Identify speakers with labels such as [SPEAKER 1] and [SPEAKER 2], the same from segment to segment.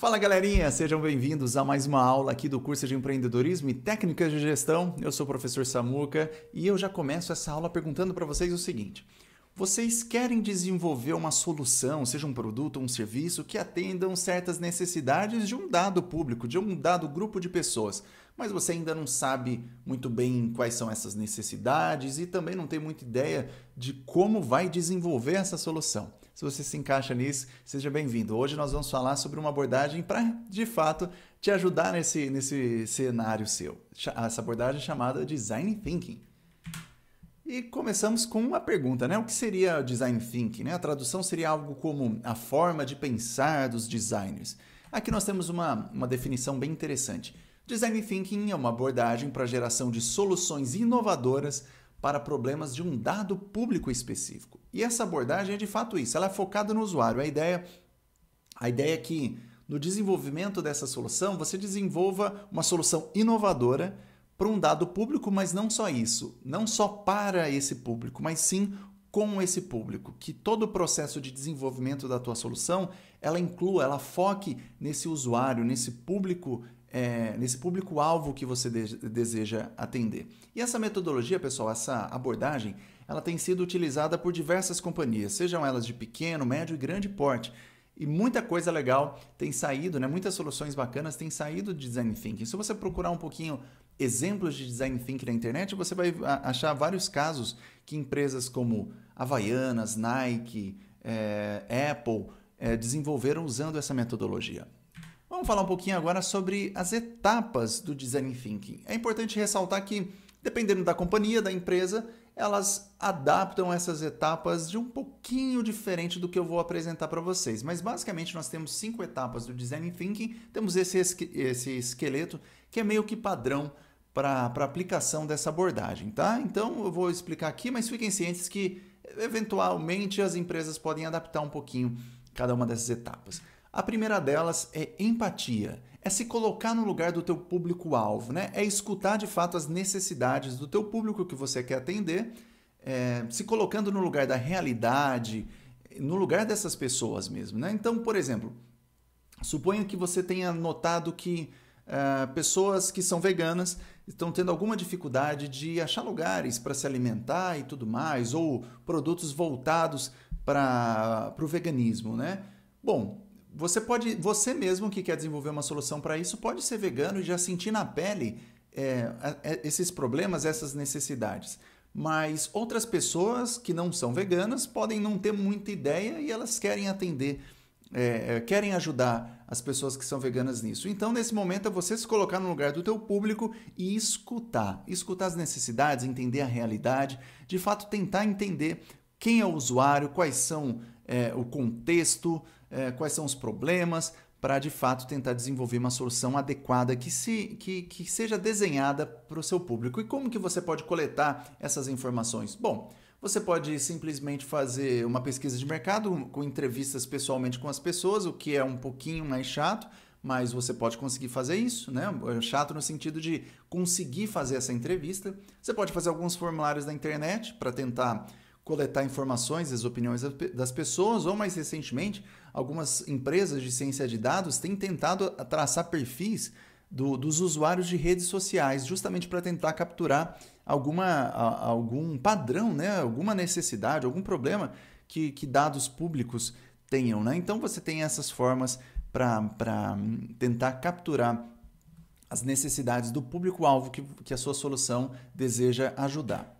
[SPEAKER 1] Fala galerinha, sejam bem-vindos a mais uma aula aqui do curso de empreendedorismo e técnicas de gestão. Eu sou o professor Samuca e eu já começo essa aula perguntando para vocês o seguinte: vocês querem desenvolver uma solução, seja um produto ou um serviço que atendam certas necessidades de um dado público, de um dado grupo de pessoas mas você ainda não sabe muito bem quais são essas necessidades e também não tem muita ideia de como vai desenvolver essa solução. Se você se encaixa nisso, seja bem-vindo. Hoje nós vamos falar sobre uma abordagem para, de fato, te ajudar nesse, nesse cenário seu. Essa abordagem é chamada Design Thinking. E começamos com uma pergunta, né? O que seria Design Thinking? Né? A tradução seria algo como a forma de pensar dos designers. Aqui nós temos uma, uma definição bem interessante Design Thinking é uma abordagem para a geração de soluções inovadoras para problemas de um dado público específico. E essa abordagem é de fato isso, ela é focada no usuário. A ideia, a ideia é que no desenvolvimento dessa solução você desenvolva uma solução inovadora para um dado público, mas não só isso, não só para esse público, mas sim com esse público, que todo o processo de desenvolvimento da tua solução, ela inclua, ela foque nesse usuário, nesse público é, nesse público-alvo que você de deseja atender. E essa metodologia, pessoal, essa abordagem, ela tem sido utilizada por diversas companhias, sejam elas de pequeno, médio e grande porte. E muita coisa legal tem saído, né? muitas soluções bacanas têm saído de Design Thinking. Se você procurar um pouquinho exemplos de Design Thinking na internet, você vai achar vários casos que empresas como Havaianas, Nike, é, Apple é, desenvolveram usando essa metodologia. Vamos falar um pouquinho agora sobre as etapas do design thinking. É importante ressaltar que, dependendo da companhia, da empresa, elas adaptam essas etapas de um pouquinho diferente do que eu vou apresentar para vocês. Mas basicamente nós temos cinco etapas do design thinking, temos esse, esse esqueleto que é meio que padrão para aplicação dessa abordagem, tá? Então eu vou explicar aqui, mas fiquem cientes que eventualmente as empresas podem adaptar um pouquinho cada uma dessas etapas. A primeira delas é empatia. É se colocar no lugar do teu público-alvo, né? É escutar de fato as necessidades do teu público que você quer atender, é, se colocando no lugar da realidade, no lugar dessas pessoas mesmo, né? Então, por exemplo, suponha que você tenha notado que é, pessoas que são veganas estão tendo alguma dificuldade de achar lugares para se alimentar e tudo mais, ou produtos voltados para o veganismo, né? Bom, você pode, você mesmo que quer desenvolver uma solução para isso, pode ser vegano e já sentir na pele é, é, esses problemas, essas necessidades. Mas outras pessoas que não são veganas podem não ter muita ideia e elas querem atender, é, é, querem ajudar as pessoas que são veganas nisso. Então, nesse momento, é você se colocar no lugar do teu público e escutar, escutar as necessidades, entender a realidade, de fato tentar entender quem é o usuário, quais são é, o contexto, é, quais são os problemas, para de fato tentar desenvolver uma solução adequada que, se, que, que seja desenhada para o seu público. E como que você pode coletar essas informações? Bom, você pode simplesmente fazer uma pesquisa de mercado com entrevistas pessoalmente com as pessoas, o que é um pouquinho mais chato, mas você pode conseguir fazer isso, né? É chato no sentido de conseguir fazer essa entrevista. Você pode fazer alguns formulários na internet para tentar coletar informações as opiniões das pessoas, ou mais recentemente, algumas empresas de ciência de dados têm tentado ah, traçar perfis do, dos usuários de redes sociais, justamente para tentar capturar alguma, a, algum padrão, né? alguma necessidade, algum problema que, que dados públicos tenham. Né? Então você tem essas formas para hum, tentar capturar as necessidades do público-alvo que, que a sua solução deseja ajudar.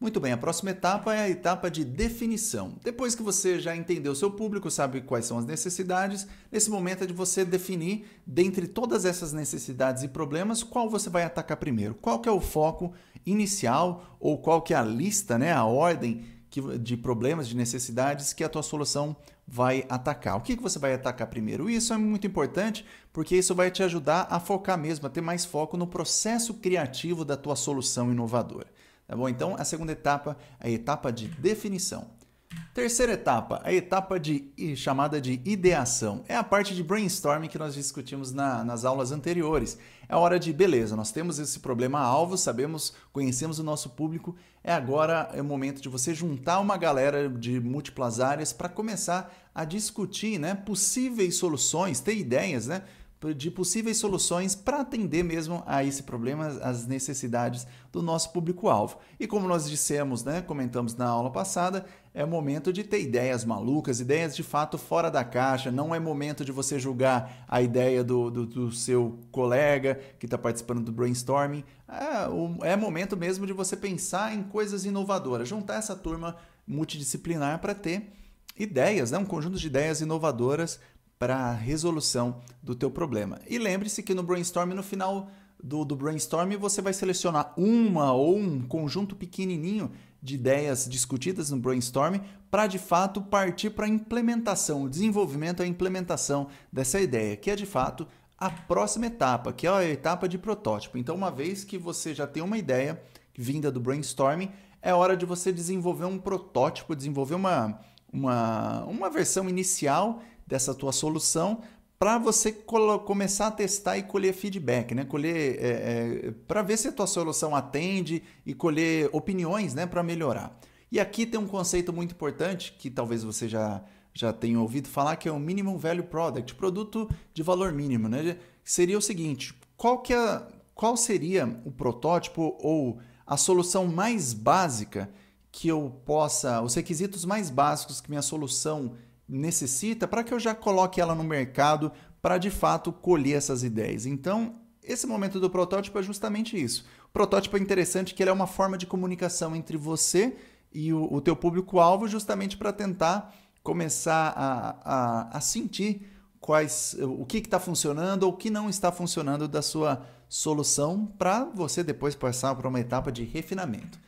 [SPEAKER 1] Muito bem, a próxima etapa é a etapa de definição. Depois que você já entendeu seu público, sabe quais são as necessidades, nesse momento é de você definir, dentre todas essas necessidades e problemas, qual você vai atacar primeiro. Qual que é o foco inicial ou qual que é a lista, né, a ordem que, de problemas, de necessidades que a tua solução vai atacar. O que, que você vai atacar primeiro? Isso é muito importante porque isso vai te ajudar a focar mesmo, a ter mais foco no processo criativo da tua solução inovadora. Tá bom? Então, a segunda etapa é a etapa de definição. Terceira etapa, a etapa de chamada de ideação. É a parte de brainstorming que nós discutimos na, nas aulas anteriores. É a hora de, beleza, nós temos esse problema alvo, sabemos, conhecemos o nosso público. É agora é o momento de você juntar uma galera de múltiplas áreas para começar a discutir né, possíveis soluções, ter ideias, né? de possíveis soluções para atender mesmo a esse problema, as necessidades do nosso público-alvo. E como nós dissemos, né, comentamos na aula passada, é momento de ter ideias malucas, ideias de fato fora da caixa, não é momento de você julgar a ideia do, do, do seu colega que está participando do brainstorming, é, é momento mesmo de você pensar em coisas inovadoras, juntar essa turma multidisciplinar para ter ideias, né? um conjunto de ideias inovadoras para a resolução do teu problema. E lembre-se que no brainstorm, no final do, do brainstorm, você vai selecionar uma ou um conjunto pequenininho de ideias discutidas no brainstorm para de fato partir para a implementação, o desenvolvimento, a implementação dessa ideia, que é de fato a próxima etapa, que é a etapa de protótipo. Então, uma vez que você já tem uma ideia vinda do brainstorming, é hora de você desenvolver um protótipo, desenvolver uma, uma, uma versão inicial dessa tua solução para você começar a testar e colher feedback, né? Colher é, é, para ver se a tua solução atende e colher opiniões, né? Para melhorar. E aqui tem um conceito muito importante que talvez você já já tenha ouvido falar que é o minimum value product, produto de valor mínimo, né? Seria o seguinte: qual que é, qual seria o protótipo ou a solução mais básica que eu possa, os requisitos mais básicos que minha solução necessita para que eu já coloque ela no mercado para de fato colher essas ideias. Então, esse momento do protótipo é justamente isso. O protótipo é interessante que ele é uma forma de comunicação entre você e o, o teu público-alvo justamente para tentar começar a, a, a, sentir quais o que está funcionando ou o que não está funcionando da sua solução para você depois passar para uma etapa de refinamento.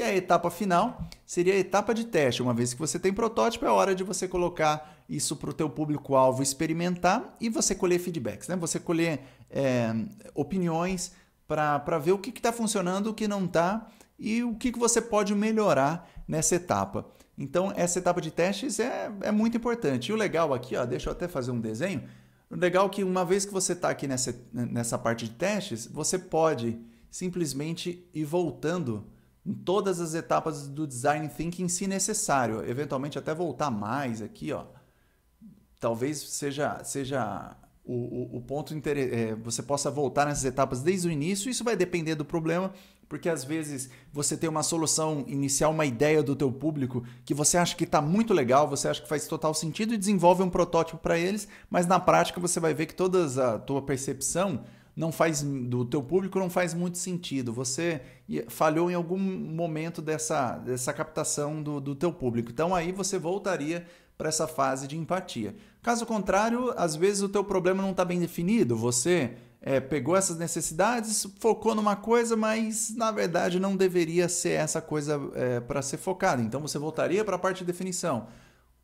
[SPEAKER 1] E a etapa final seria a etapa de teste. Uma vez que você tem protótipo, é hora de você colocar isso para o teu público-alvo experimentar e você colher feedbacks, né? Você colher é, opiniões para ver o que está funcionando, o que não está e o que, que você pode melhorar nessa etapa. Então, essa etapa de testes é, é muito importante. E o legal aqui, ó, deixa eu até fazer um desenho. O legal é que uma vez que você está aqui nessa, nessa parte de testes, você pode simplesmente ir voltando em todas as etapas do design thinking, se necessário. Eventualmente até voltar mais aqui, ó. Talvez seja seja o, o, o ponto é, você possa voltar nessas etapas desde o início. Isso vai depender do problema, porque às vezes você tem uma solução inicial, uma ideia do teu público que você acha que está muito legal, você acha que faz total sentido e desenvolve um protótipo para eles, mas na prática você vai ver que toda a tua percepção não faz do teu público não faz muito sentido. Você falhou em algum momento dessa, dessa captação do, do teu público. Então aí você voltaria para essa fase de empatia. Caso contrário, às vezes o teu problema não está bem definido. Você é, pegou essas necessidades, focou numa coisa, mas na verdade não deveria ser essa coisa é, para ser focada. Então você voltaria para a parte de definição.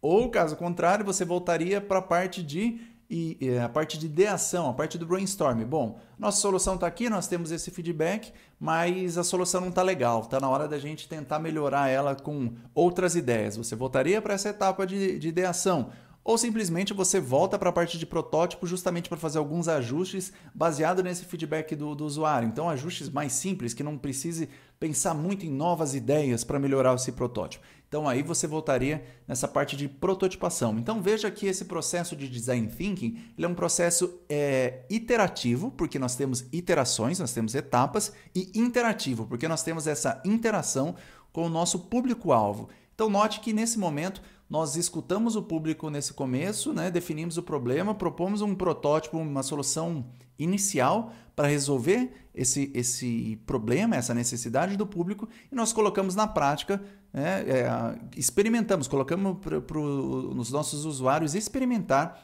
[SPEAKER 1] Ou, caso contrário, você voltaria para a parte de e eh, a parte de ideação, a parte do brainstorm. Bom, nossa solução está aqui, nós temos esse feedback, mas a solução não está legal. Está na hora da gente tentar melhorar ela com outras ideias. Você voltaria para essa etapa de, de ideação. Ou simplesmente você volta para a parte de protótipo justamente para fazer alguns ajustes baseado nesse feedback do, do usuário. Então, ajustes mais simples, que não precise pensar muito em novas ideias para melhorar esse protótipo. Então aí você voltaria nessa parte de prototipação. Então veja que esse processo de design thinking é um processo é, iterativo, porque nós temos iterações, nós temos etapas, e interativo, porque nós temos essa interação com o nosso público-alvo. Então note que nesse momento nós escutamos o público nesse começo, né? definimos o problema, propomos um protótipo, uma solução inicial para resolver esse, esse problema, essa necessidade do público, e nós colocamos na prática, né? é, experimentamos, colocamos para os nossos usuários experimentar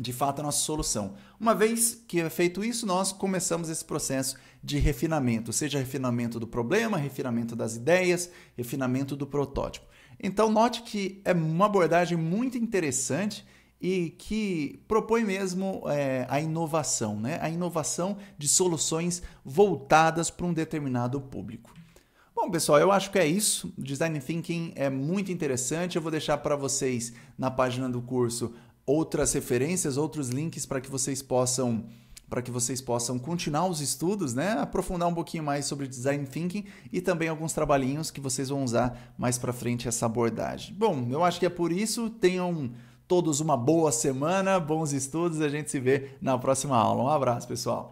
[SPEAKER 1] de fato a nossa solução. Uma vez que é feito isso, nós começamos esse processo de refinamento, seja refinamento do problema, refinamento das ideias, refinamento do protótipo. Então, note que é uma abordagem muito interessante e que propõe mesmo é, a inovação, né? a inovação de soluções voltadas para um determinado público. Bom, pessoal, eu acho que é isso. Design Thinking é muito interessante. Eu vou deixar para vocês na página do curso outras referências, outros links para que vocês possam para que vocês possam continuar os estudos, né? aprofundar um pouquinho mais sobre design thinking e também alguns trabalhinhos que vocês vão usar mais para frente essa abordagem. Bom, eu acho que é por isso. Tenham todos uma boa semana, bons estudos. A gente se vê na próxima aula. Um abraço, pessoal.